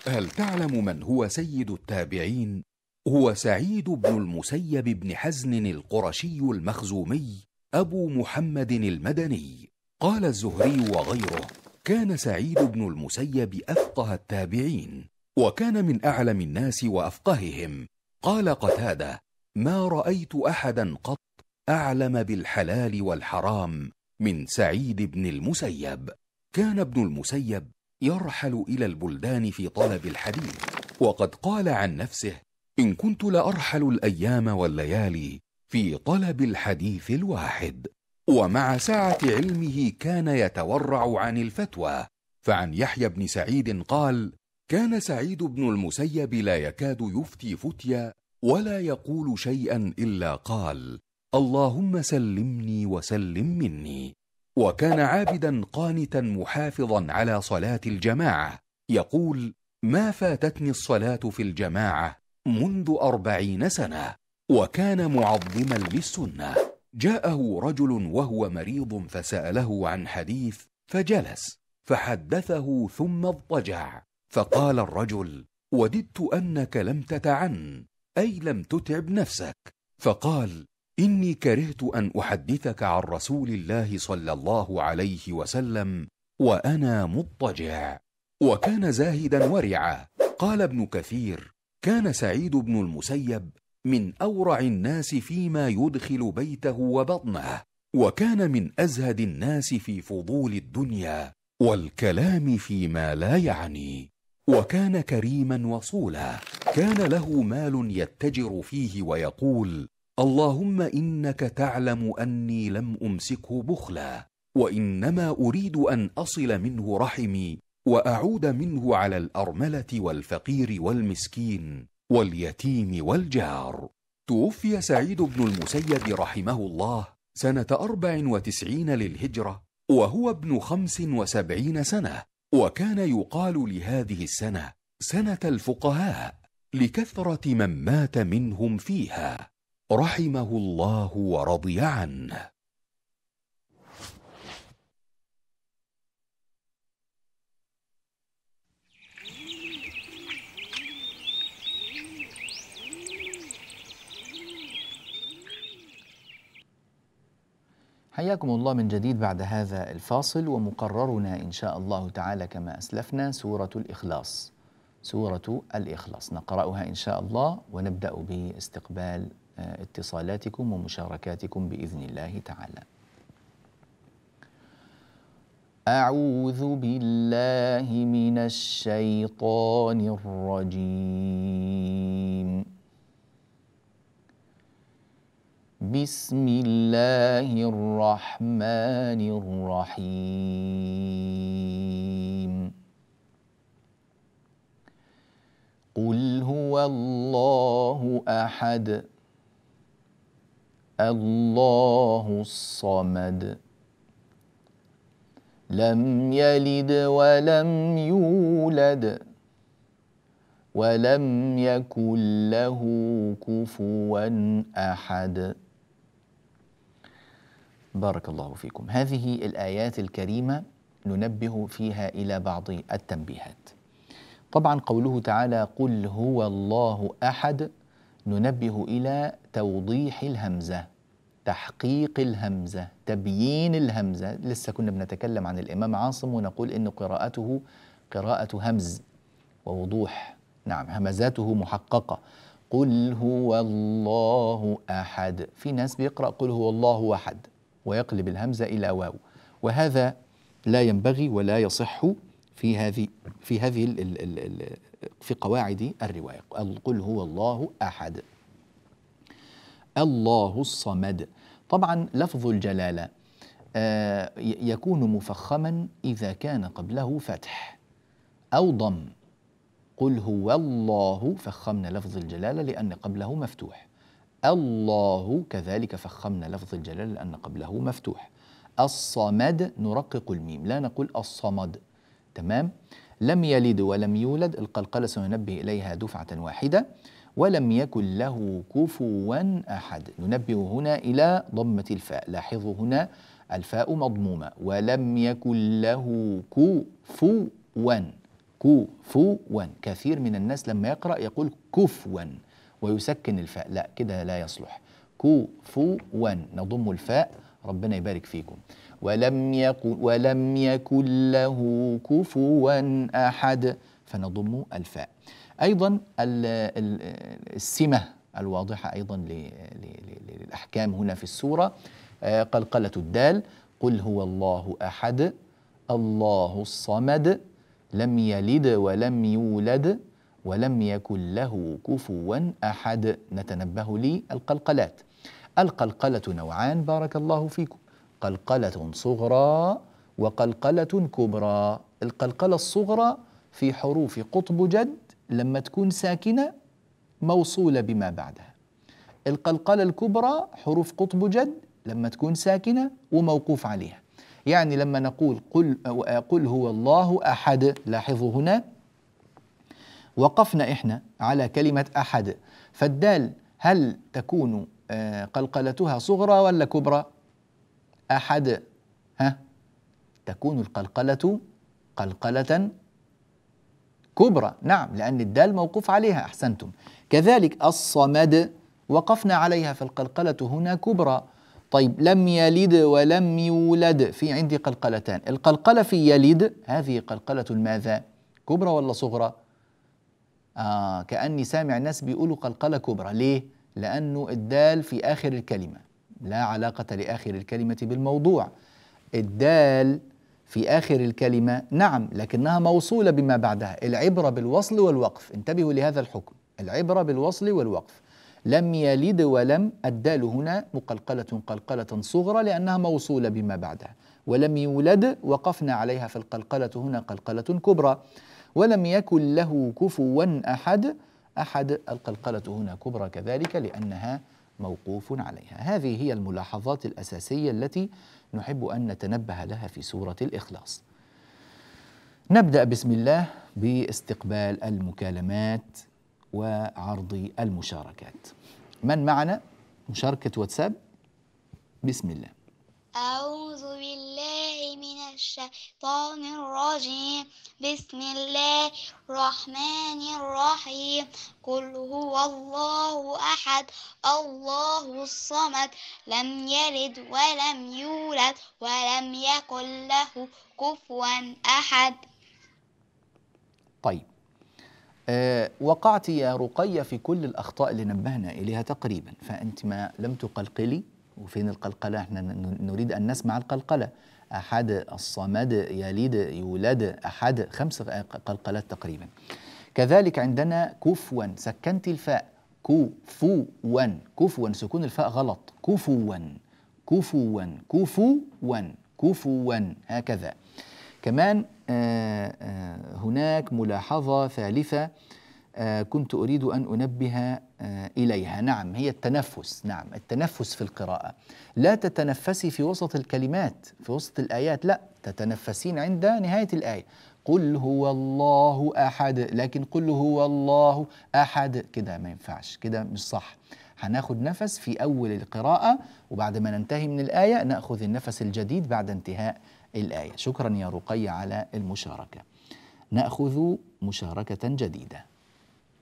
هل تعلم من هو سيد التابعين؟ هو سعيد بن المسيب بن حزن القرشي المخزومي أبو محمد المدني قال الزهري وغيره كان سعيد بن المسيب أفقه التابعين وكان من أعلم الناس وأفقههم قال قتادة ما رأيت أحدا قط أعلم بالحلال والحرام من سعيد بن المسيب كان ابن المسيب يرحل إلى البلدان في طلب الحديث وقد قال عن نفسه إن كنت لأرحل الأيام والليالي في طلب الحديث الواحد ومع سعة علمه كان يتورع عن الفتوى فعن يحيى بن سعيد قال كان سعيد بن المسيب لا يكاد يفتي فتيا ولا يقول شيئا إلا قال اللهم سلمني وسلم مني وكان عابدا قانتا محافظا على صلاه الجماعه يقول ما فاتتني الصلاه في الجماعه منذ اربعين سنه وكان معظما للسنه جاءه رجل وهو مريض فساله عن حديث فجلس فحدثه ثم اضطجع فقال الرجل وددت انك لم تتعن اي لم تتعب نفسك فقال اني كرهت ان احدثك عن رسول الله صلى الله عليه وسلم وانا مضطجع وكان زاهدا ورعا قال ابن كثير كان سعيد بن المسيب من اورع الناس فيما يدخل بيته وبطنه وكان من ازهد الناس في فضول الدنيا والكلام فيما لا يعني وكان كريما وصولا كان له مال يتجر فيه ويقول اللهم انك تعلم اني لم امسكه بخلا وانما اريد ان اصل منه رحمي واعود منه على الارمله والفقير والمسكين واليتيم والجار توفي سعيد بن المسيب رحمه الله سنه اربع وتسعين للهجره وهو ابن خمس وسبعين سنه وكان يقال لهذه السنه سنه الفقهاء لكثره من مات منهم فيها رحمه الله ورضي عنه حياكم الله من جديد بعد هذا الفاصل ومقررنا ان شاء الله تعالى كما اسلفنا سوره الاخلاص سوره الاخلاص نقراها ان شاء الله ونبدا باستقبال آه، اتصالاتكم ومشاركاتكم باذن الله تعالى. أعوذ بالله من الشيطان الرجيم. بسم الله الرحمن الرحيم. قل هو الله أحد الله الصمد لم يلد ولم يولد ولم يكن له كفوا احد بارك الله فيكم هذه الايات الكريمه ننبه فيها الى بعض التنبيهات طبعا قوله تعالى قل هو الله احد ننبه الى توضيح الهمزه تحقيق الهمزه تبيين الهمزه لسه كنا بنتكلم عن الامام عاصم ونقول ان قراءته قراءه همز ووضوح نعم همزاته محققه قل هو الله احد في ناس بيقرا قل هو الله احد ويقلب الهمزه الى واو وهذا لا ينبغي ولا يصح في هذه في هذه في قواعد الرواية قل هو الله أحد الله الصمد طبعا لفظ الجلالة آه، يكون مفخما إذا كان قبله فتح أو ضم قل هو الله فخمنا لفظ الجلالة لأن قبله مفتوح الله كذلك فخمنا لفظ الجلالة لأن قبله مفتوح الصمد نرقق الميم لا نقول الصمد تمام لم يلد ولم يولد القلقلة سننبه إليها دفعة واحدة ولم يكن له كفوا أحد ننبه هنا إلى ضمة الفاء لاحظوا هنا الفاء مضمومة ولم يكن له كفوا كفوا كثير من الناس لما يقرأ يقول كفوا ويسكن الفاء لا كده لا يصلح كفوا نضم الفاء ربنا يبارك فيكم ولم يكن ولم يكن له كفوا احد فنضم الفاء ايضا السمه الواضحه ايضا للاحكام هنا في السوره آه، قلقله الدال قل هو الله احد الله الصمد لم يلد ولم يولد ولم يكن له كفوا احد نتنبه للقلقلات القلقلة نوعان بارك الله فيكم قلقلة صغرى وقلقلة كبرى القلقلة الصغرى في حروف قطب جد لما تكون ساكنة موصولة بما بعدها القلقلة الكبرى حروف قطب جد لما تكون ساكنة وموقوف عليها يعني لما نقول قل, قل هو الله أحد لاحظوا هنا وقفنا إحنا على كلمة أحد فالدال هل تكون آه، قلقلتها صغرى ولا كبرى أحد ها تكون القلقلة قلقلة كبرى نعم لأن الدال موقوف عليها أحسنتم كذلك الصمد وقفنا عليها فالقلقلة هنا كبرى طيب لم يلد ولم يولد في عندي قلقلتان القلقلة في يلد هذه قلقلة ماذا كبرى ولا صغرى آه كأني سامع الناس بيقولوا قلقلة كبرى ليه لأنه الدال في آخر الكلمة لا علاقة لآخر الكلمة بالموضوع الدال في آخر الكلمة نعم لكنها موصولة بما بعدها العبرة بالوصل والوقف انتبهوا لهذا الحكم العبرة بالوصل والوقف لم يلد ولم الدال هنا مقلقلة قلقلة صغرى لأنها موصولة بما بعدها ولم يولد وقفنا عليها في القلقلة هنا قلقلة كبرى ولم يكن له كفوا أحد أحد القلقلة هنا كبرى كذلك لأنها موقوف عليها هذه هي الملاحظات الأساسية التي نحب أن نتنبه لها في سورة الإخلاص نبدأ بسم الله باستقبال المكالمات وعرض المشاركات من معنا مشاركة واتساب بسم الله أعوذ بالله من الشيطان الرجيم بسم الله الرحمن الرحيم قل هو الله أحد الله الصمد لم يلد ولم يولد ولم يكن له كفوا أحد طيب أه وقعت يا رقية في كل الأخطاء اللي نبهنا إليها تقريبا فأنت ما لم تقلقلي وفين القلقلة احنا نريد أن نسمع القلقلة أحد الصمد يلد يولد أحد خمس قلقلات تقريبا كذلك عندنا كفوا سكنت الفاء كفوا كفوا سكون الفاء غلط كفوا كفوا كفوا كفوا هكذا كمان آه، آه، هناك ملاحظة ثالثة آه، كنت أريد أن أنبه آه، إليها نعم هي التنفس نعم التنفس في القراءة لا تتنفسي في وسط الكلمات في وسط الآيات لا تتنفسين عند نهاية الآية قل هو الله أحد لكن قل هو الله أحد كده ما ينفعش كده مش صح هناخد نفس في أول القراءة وبعد ما ننتهي من الآية نأخذ النفس الجديد بعد انتهاء الآية شكرا يا رقية على المشاركة نأخذ مشاركة جديدة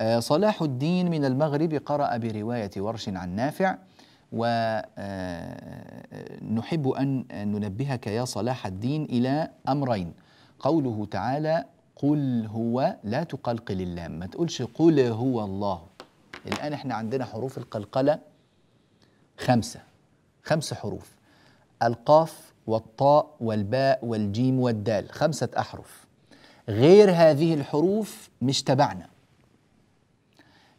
آه، صلاح الدين من المغرب قرأ برواية ورش عن نافع ونحب آه، آه، أن ننبهك يا صلاح الدين إلى أمرين قوله تعالى قل هو لا تقلقل اللام ما تقولش قل هو الله الآن احنا عندنا حروف القلقلة خمسة خمس حروف القاف والطاء والباء والجيم والدال خمسة أحرف غير هذه الحروف مش تبعنا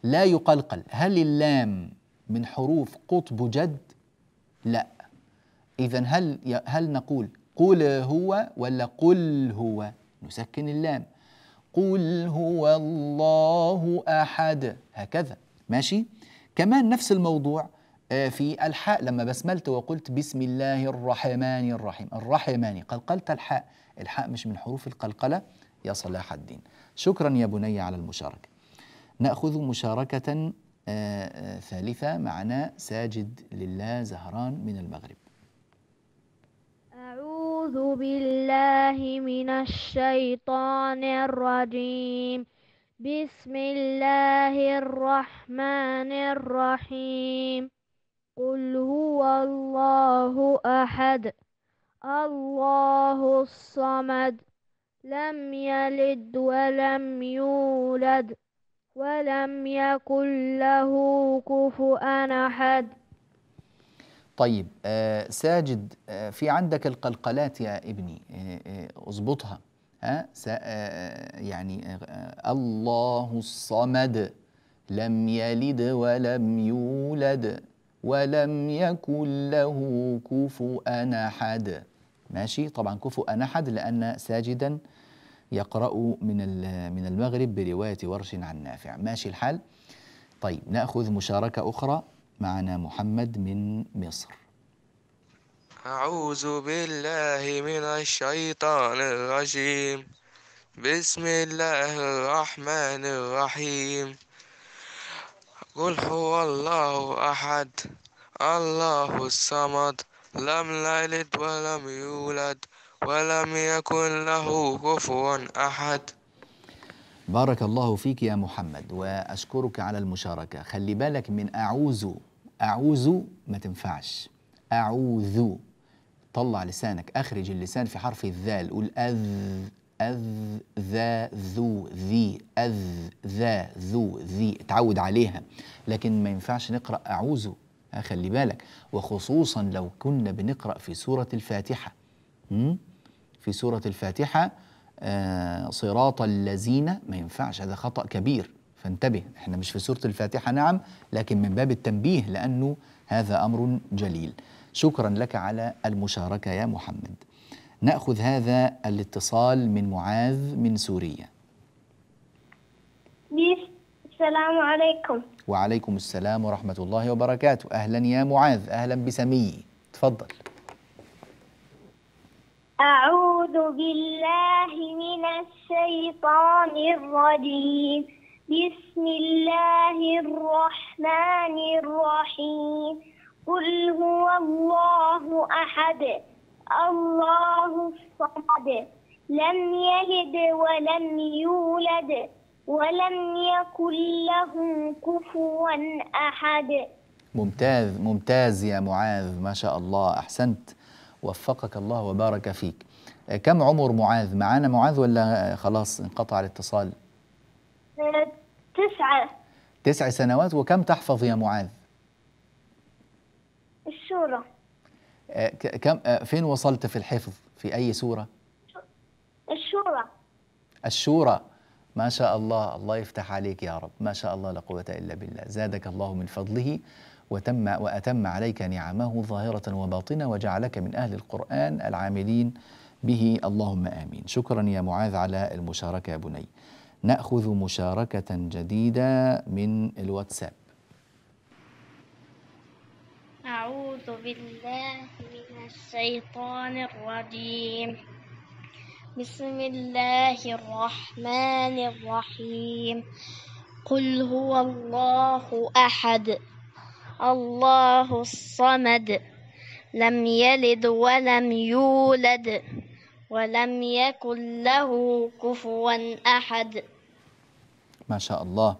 لا يقلقل هل اللام من حروف قطب جد لا اذا هل هل نقول قل هو ولا قل هو نسكن اللام قل هو الله احد هكذا ماشي كمان نفس الموضوع آه، في الحاء لما بسملت وقلت بسم الله الرحمن الرحيم الرحمن قلقلت الحاء الحاء مش من حروف القلقله يا صلاح الدين شكرا يا بني على المشاركه نأخذ مشاركة آه، آه، ثالثة معنا ساجد لله زهران من المغرب أعوذ بالله من الشيطان الرجيم بسم الله الرحمن الرحيم قل هو الله أحد الله الصمد لم يلد ولم يولد ولم يكن له كفؤا أحد طيب آه ساجد آه في عندك القلقلات يا ابني آه, آه، اظبطها ها آه، آه، يعني الله الصمد لم يلد ولم يولد ولم يكن له كفؤا احد ماشي طبعا كفؤا احد لان ساجدا يقرأ من من المغرب برواية ورش عن نافع ماشي الحال طيب نأخذ مشاركة أخرى معنا محمد من مصر أعوذ بالله من الشيطان الرجيم بسم الله الرحمن الرحيم قل هو الله أحد الله الصمد لم يلد ولم يولد ولم يكن له كفوا أحد بارك الله فيك يا محمد وأشكرك على المشاركة خلي بالك من أعوذ أعوذ ما تنفعش أعوذ طلع لسانك أخرج اللسان في حرف الذال قول أذ أذ ذا ذو ذي أذ ذا ذو ذي اتعود عليها لكن ما ينفعش نقرأ أعوذ خلي بالك وخصوصا لو كنا بنقرأ في سورة الفاتحة م? في سورة الفاتحة آه، صراط الذين ما ينفعش هذا خطأ كبير فانتبه احنا مش في سورة الفاتحة نعم لكن من باب التنبيه لأنه هذا أمر جليل شكرا لك على المشاركة يا محمد نأخذ هذا الاتصال من معاذ من سوريا السلام عليكم وعليكم السلام ورحمة الله وبركاته أهلا يا معاذ أهلا بسمي تفضل أعوذ بالله من الشيطان الرجيم بسم الله الرحمن الرحيم قل هو الله أحد الله الصمد لم يلد ولم يولد ولم يكن له كفوا أحد ممتاز ممتاز يا معاذ ما شاء الله أحسنت وفقك الله وبارك فيك كم عمر معاذ معانا معاذ ولا خلاص انقطع الاتصال تسعة تسع سنوات وكم تحفظ يا معاذ السورة آه، كم آه، فين وصلت في الحفظ في أي سورة الشورى الشورى ما شاء الله الله يفتح عليك يا رب ما شاء الله لا قوة إلا بالله زادك الله من فضله وتم وأتم عليك نعمه ظاهرة وباطنة وجعلك من أهل القرآن العاملين به اللهم آمين شكرا يا معاذ على المشاركة يا بني نأخذ مشاركة جديدة من الواتساب أعوذ بالله من الشيطان الرجيم بسم الله الرحمن الرحيم قل هو الله أحد الله الصمد لم يلد ولم يولد ولم يكن له كفوا أحد ما شاء الله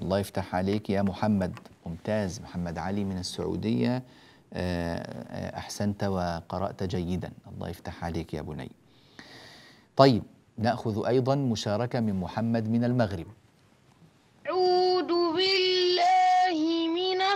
الله يفتح عليك يا محمد ممتاز محمد علي من السعودية آه، آه، أحسنت وقرأت جيدا الله يفتح عليك يا بني طيب نأخذ أيضا مشاركة من محمد من المغرب أعوذ بالله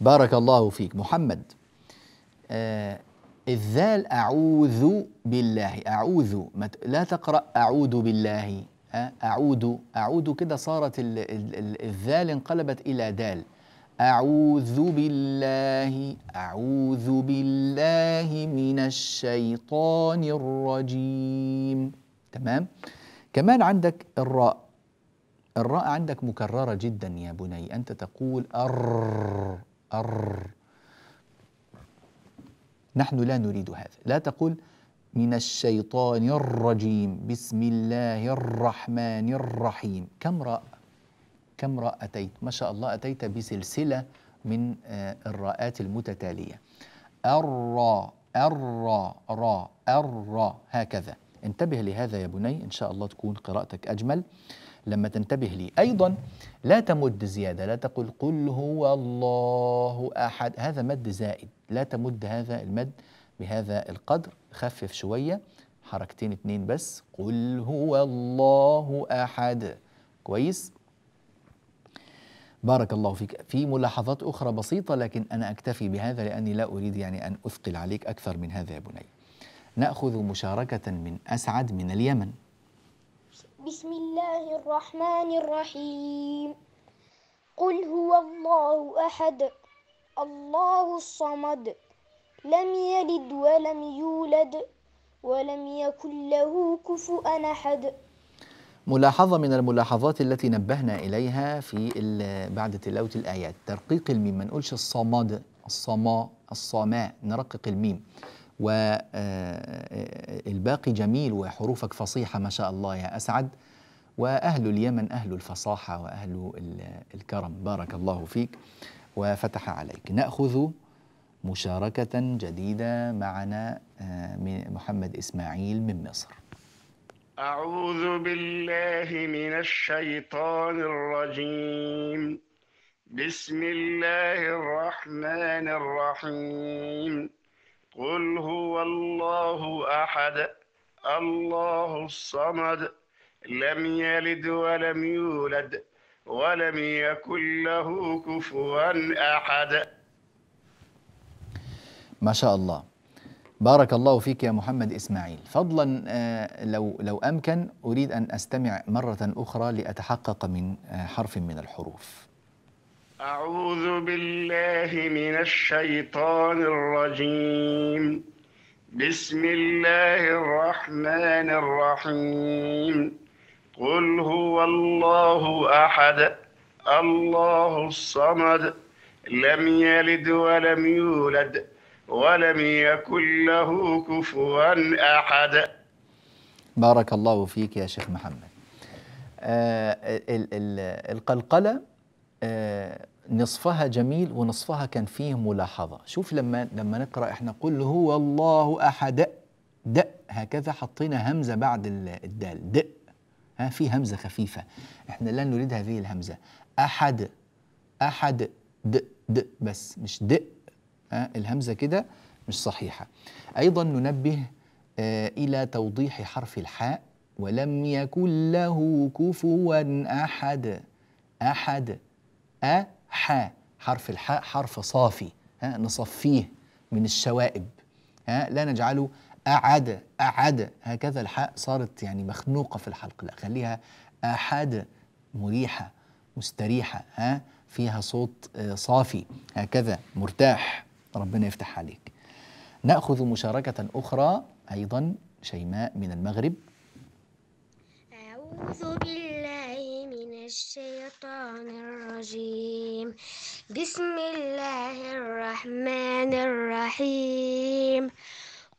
بارك الله فيك محمد آه الذال أعوذ بالله أعوذ لا تقرأ أعوذ بالله آه، أعوذ أعوذ كده صارت الذال انقلبت إلى دال أعوذ بالله أعوذ بالله من الشيطان الرجيم تمام كمان عندك الراء الراء عندك مكررة جدا يا بني أنت تقول أر أر نحن لا نريد هذا لا تقول من الشيطان الرجيم بسم الله الرحمن الرحيم كم راء كم راء أتيت ما شاء الله أتيت بسلسلة من آه، الراءات المتتالية الراء الراء راء الراء هكذا انتبه لهذا يا بني إن شاء الله تكون قراءتك أجمل لما تنتبه لي أيضا لا تمد زيادة لا تقول قل هو الله أحد هذا مد زائد لا تمد هذا المد بهذا القدر خفف شوية حركتين اثنين بس قل هو الله أحد كويس بارك الله فيك في ملاحظات أخرى بسيطة لكن أنا أكتفي بهذا لأني لا أريد يعني أن أثقل عليك أكثر من هذا يا بني نأخذ مشاركة من أسعد من اليمن بسم الله الرحمن الرحيم قل هو الله أحد الله الصمد لم يلد ولم يولد ولم يكن له كفؤا أحد ملاحظة من الملاحظات التي نبهنا إليها في بعد تلاوة الآيات ترقيق الميم ما نقولش الصمد الصما الصماء نرقق الميم والباقي آه، آه، جميل وحروفك فصيحة ما شاء الله يا أسعد وأهل اليمن أهل الفصاحة وأهل الكرم بارك الله فيك وفتح عليك نأخذ مشاركة جديدة معنا آه، من محمد إسماعيل من مصر أعوذ بالله من الشيطان الرجيم بسم الله الرحمن الرحيم قل هو الله أحد الله الصمد لم يلد ولم يولد ولم يكن له كفوا أحد ما شاء الله بارك الله فيك يا محمد إسماعيل فضلا آه، لو, لو أمكن أريد أن أستمع مرة أخرى لأتحقق من آه، حرف من الحروف أعوذ بالله من الشيطان الرجيم بسم الله الرحمن الرحيم قل هو الله أحد الله الصمد لم يلد ولم يولد ولم يكن له كفوا أحد بارك الله فيك يا شيخ محمد آه ال ال القلقلة نصفها جميل ونصفها كان فيه ملاحظة شوف لما لما نقرأ احنا قل هو الله أحد د هكذا حطينا همزة بعد الدال د ها في همزة خفيفة احنا لا نريد هذه الهمزة أحد أحد د د بس مش د ها الهمزة كده مش صحيحة أيضا ننبه آه إلى توضيح حرف الحاء ولم يكن له كفوا أحد أحد أ ح حرف الحاء حرف صافي ها نصفيه من الشوائب ها لا نجعله أعد أعد هكذا الحاء صارت يعني مخنوقة في الحلق لا خليها أحد مريحة مستريحة ها فيها صوت آه، صافي هكذا مرتاح ربنا يفتح عليك نأخذ مشاركة أخرى أيضا شيماء من المغرب أعوذ بالله الشيطان الرجيم بسم الله الرحمن الرحيم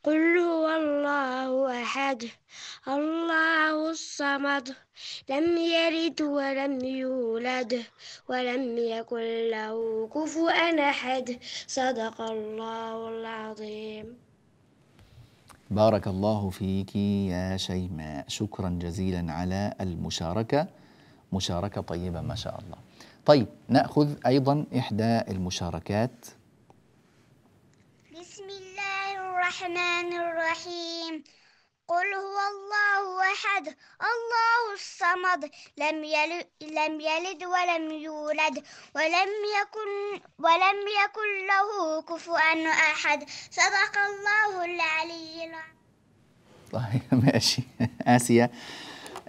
قل هو الله أحد الله الصمد لم يلد ولم يولد ولم يكن له كفوا أحد صدق الله العظيم بارك الله فيك يا شيماء شكرا جزيلا على المشاركه مشاركة طيبة ما شاء الله طيب نأخذ أيضا إحدى المشاركات بسم الله الرحمن الرحيم قل هو الله أحد الله الصمد لم يلد لم يلد ولم يولد ولم يكن ولم يكن له كفوا أحد صدق الله العلي العظيم طيب ماشي (laughs) آسيا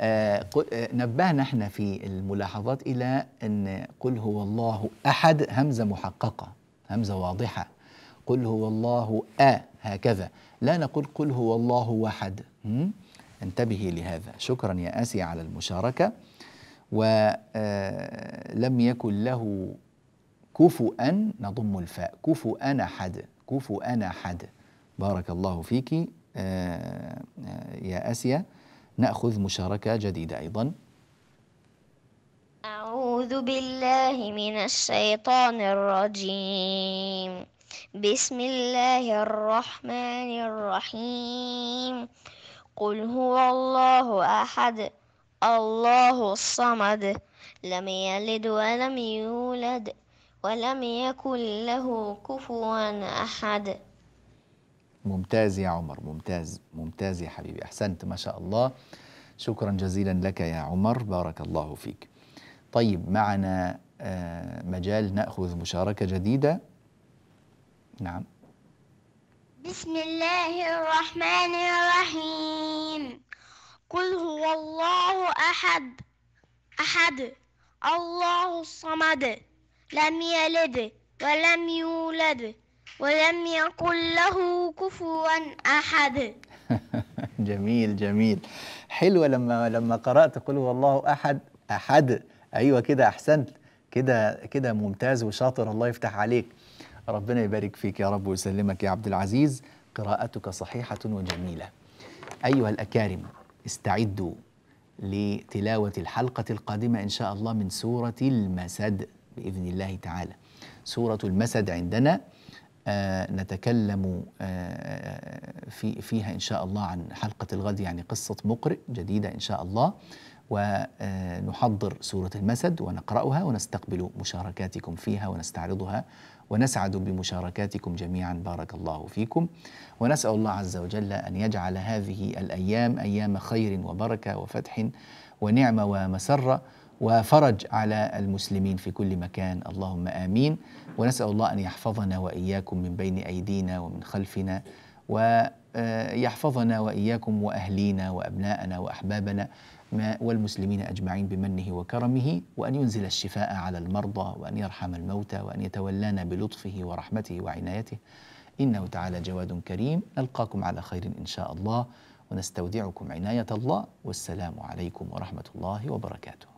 آه، آه، نبهنا احنا في الملاحظات الى ان قل هو الله احد همزه محققه همزه واضحه قل هو الله أ هكذا لا نقول قل هو الله واحد انتبهي لهذا شكرا يا آسيا على المشاركة ولم آه، يكن له كفؤا نضم الفاء كفؤا أحد كفؤا أحد بارك الله فيك يا آسيا ناخذ مشاركه جديده ايضا اعوذ بالله من الشيطان الرجيم بسم الله الرحمن الرحيم قل هو الله احد الله الصمد لم يلد ولم يولد ولم يكن له كفوا احد ممتاز يا عمر ممتاز ممتاز يا حبيبي أحسنت ما شاء الله شكرا جزيلا لك يا عمر بارك الله فيك طيب معنا آه، مجال نأخذ مشاركة جديدة نعم بسم الله الرحمن الرحيم قل هو الله أحد أحد الله الصمد لم يلد ولم يولد ولم يقل له كفوا أحد (laughs) جميل جميل حلوة لما لما قرأت قل هو الله أحد أحد أيوة كده أحسنت كده كده ممتاز وشاطر الله يفتح عليك ربنا يبارك فيك يا رب ويسلمك يا عبد العزيز قراءتك صحيحة وجميلة أيها الأكارم استعدوا لتلاوة الحلقة القادمة إن شاء الله من سورة المسد بإذن الله تعالى سورة المسد عندنا آه، نتكلم آه، في فيها إن شاء الله عن حلقة الغد يعني قصة مقرئ جديدة إن شاء الله ونحضر آه، سورة المسد ونقرأها ونستقبل مشاركاتكم فيها ونستعرضها ونسعد بمشاركاتكم جميعا بارك الله فيكم ونسأل الله عز وجل أن يجعل هذه الأيام أيام خير وبركة وفتح ونعمة ومسرة وفرج على المسلمين في كل مكان اللهم آمين ونسأل الله أن يحفظنا وإياكم من بين أيدينا ومن خلفنا ويحفظنا آه، وإياكم وأهلينا وأبناءنا وأحبابنا والمسلمين أجمعين بمنه وكرمه وأن ينزل الشفاء على المرضى وأن يرحم الموتى وأن يتولانا بلطفه ورحمته وعنايته إنه تعالى جواد كريم نلقاكم على خير إن شاء الله ونستودعكم عناية الله والسلام عليكم ورحمة الله وبركاته